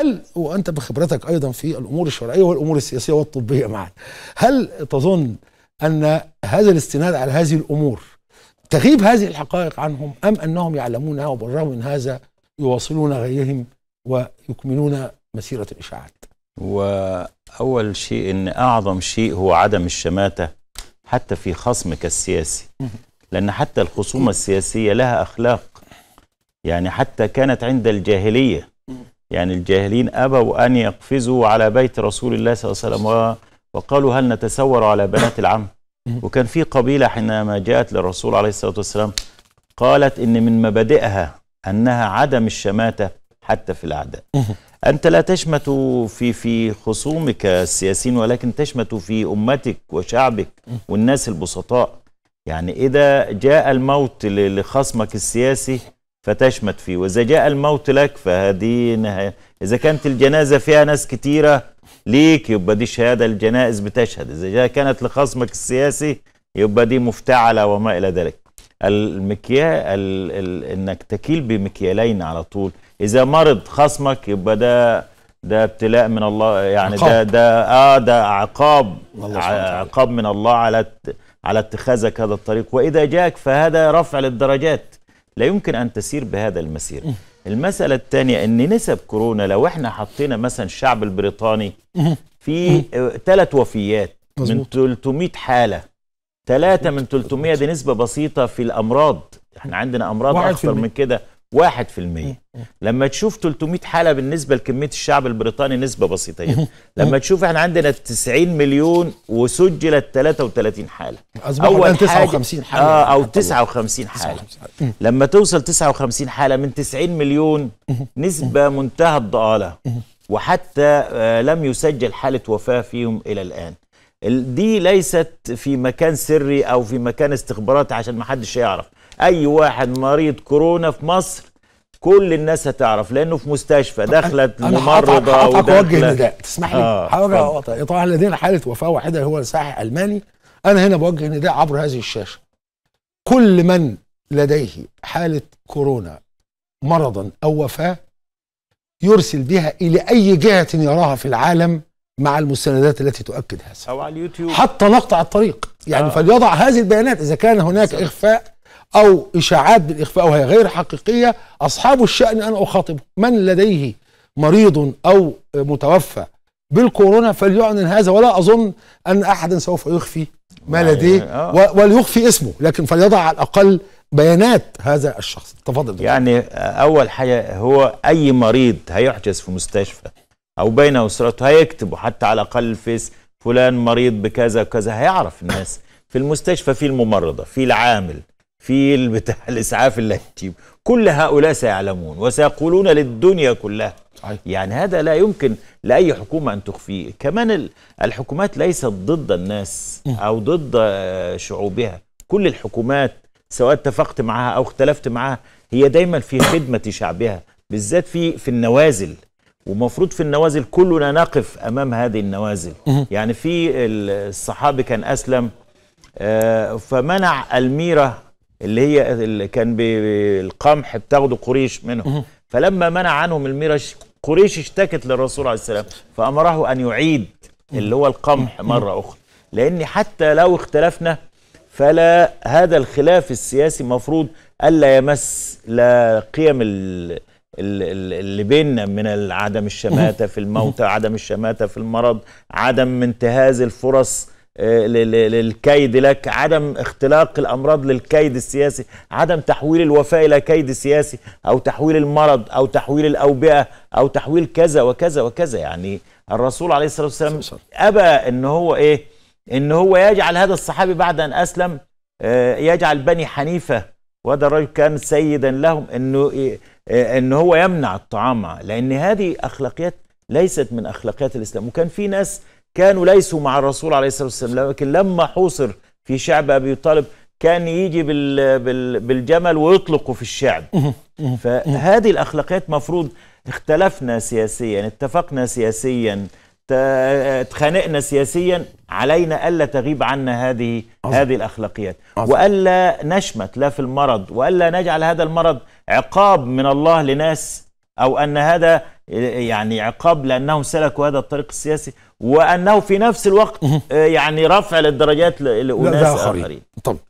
هل وانت بخبرتك ايضا في الامور الشرعيه والامور السياسيه والطبيه معا هل تظن ان هذا الاستناد على هذه الامور تغيب هذه الحقائق عنهم ام انهم يعلمونها وبالرغم من هذا يواصلون غيهم ويكملون مسيره الاشاعات؟ واول شيء ان اعظم شيء هو عدم الشماته حتى في خصمك السياسي لان حتى الخصومه السياسيه لها اخلاق يعني حتى كانت عند الجاهليه يعني الجاهلين أبوا أن يقفزوا على بيت رسول الله صلى الله عليه وسلم وقالوا هل نتسور على بنات العم وكان في قبيلة حينما جاءت للرسول عليه الصلاة والسلام قالت إن من مبادئها أنها عدم الشماتة حتى في الأعداء أنت لا تشمت في في خصومك السياسيين ولكن تشمت في أمتك وشعبك والناس البسطاء يعني إذا جاء الموت لخصمك السياسي فتشمت فيه وإذا جاء الموت لك فهذه نهاية إذا كانت الجنازة فيها ناس كتيرة ليك يبقى دي شهادة الجنائز بتشهد إذا كانت لخصمك السياسي يبقى دي مفتعلة وما إلى ذلك المكيال ال... ال... انك تكيل بمكيالين على طول اذا مرض خصمك يبقى ده ده ابتلاء من الله يعني عقاب. ده ده اه ده عقاب عقاب من الله على على اتخاذك هذا الطريق واذا جاك فهذا رفع للدرجات لا يمكن أن تسير بهذا المسير المسألة الثانية أن نسب كورونا لو احنا حطينا مثلا الشعب البريطاني في ثلاث وفيات من 300 حالة ثلاثة من 300 دي نسبة بسيطة في الأمراض احنا عندنا أمراض أكثر من كده واحد في المية لما تشوف 300 حالة بالنسبة لكمية الشعب البريطاني نسبة بسيطة جدا لما تشوف احنا عندنا 90 مليون وسجلت 33 حالة أصبحوا الآن 59 حالة آه أو 59 حالة. 59 حالة لما توصل 59 حالة من 90 مليون نسبة منتهى الضآلة وحتى آه لم يسجل حالة وفاة فيهم إلى الآن دي ليست في مكان سري أو في مكان استخبارات عشان ما حدش يعرف اي واحد مريض كورونا في مصر كل الناس هتعرف لانه في مستشفى دخلت ممرضه وداخله نداء تسمح لي آه حاجه طبعا لدينا حاله وفاه واحده هو سائح الماني انا هنا بوجه نداء عبر هذه الشاشه كل من لديه حاله كورونا مرضا او وفاه يرسل بها الى اي جهه يراها في العالم مع المستندات التي تؤكد هذا او على اليوتيوب حتى نقطع الطريق يعني آه. فليضع هذه البيانات اذا كان هناك اخفاء أو إشاعات بالإخفاء وهي غير حقيقية أصحاب الشأن أنا أخاطب من لديه مريض أو متوفى بالكورونا فليعلن هذا ولا أظن أن أحدا سوف يخفي ما لديه آه. وليخفي اسمه لكن فليضع على الأقل بيانات هذا الشخص تفضل يعني أول حاجة هو أي مريض هيحجز في مستشفى أو بين أسرته هيكتبه حتى على الأقل الفيس فلان مريض بكذا وكذا هيعرف الناس في المستشفى في الممرضة في العامل في بتاع الاسعاف اللي هتجيب كل هؤلاء سيعلمون وسيقولون للدنيا كلها يعني هذا لا يمكن لاي حكومه ان تخفيه كمان الحكومات ليست ضد الناس او ضد آه، شعوبها كل الحكومات سواء اتفقت معها او اختلفت معها هي دايما في خدمه شعبها بالذات في في النوازل ومفروض في النوازل كلنا نقف امام هذه النوازل يعني في الصحابي كان اسلم آه، فمنع الميره اللي هي اللي كان بالقمح بتاخده قريش منهم فلما منع عنهم الميرش قريش اشتكت للرسول عليه السلام فامره ان يعيد اللي هو القمح مره اخرى لان حتى لو اختلفنا فلا هذا الخلاف السياسي مفروض الا يمس لا قيم اللي بيننا من عدم الشماته في الموتى عدم الشماته في المرض عدم انتهاز الفرص آه، للكيد لك عدم اختلاق الأمراض للكيد السياسي عدم تحويل الوفاء إلى كيد سياسي أو تحويل المرض أو تحويل الأوبئة أو تحويل كذا وكذا وكذا يعني الرسول عليه الصلاة والسلام أبى أن هو إيه أن هو يجعل هذا الصحابي بعد أن أسلم آه، يجعل بني حنيفة وهذا الرجل كان سيدا لهم أنه إيه؟ آه، أن هو يمنع الطعام لأن هذه أخلاقيات ليست من أخلاقيات الإسلام وكان في ناس كانوا ليسوا مع الرسول عليه الصلاة والسلام لكن لما حوصر في شعب أبي طالب كان يجي بالجمل ويطلقه في الشعب فهذه الأخلاقيات مفروض اختلفنا سياسيا اتفقنا سياسيا اتخانقنا سياسيا علينا الا تغيب عنا هذه عظم. هذه الاخلاقيات والا نشمت لا في المرض والا نجعل هذا المرض عقاب من الله لناس او ان هذا يعني عقاب لأنهم سلكوا هذا الطريق السياسي وأنه في نفس الوقت آه، يعني رفع للدرجات لأناس آخرين طب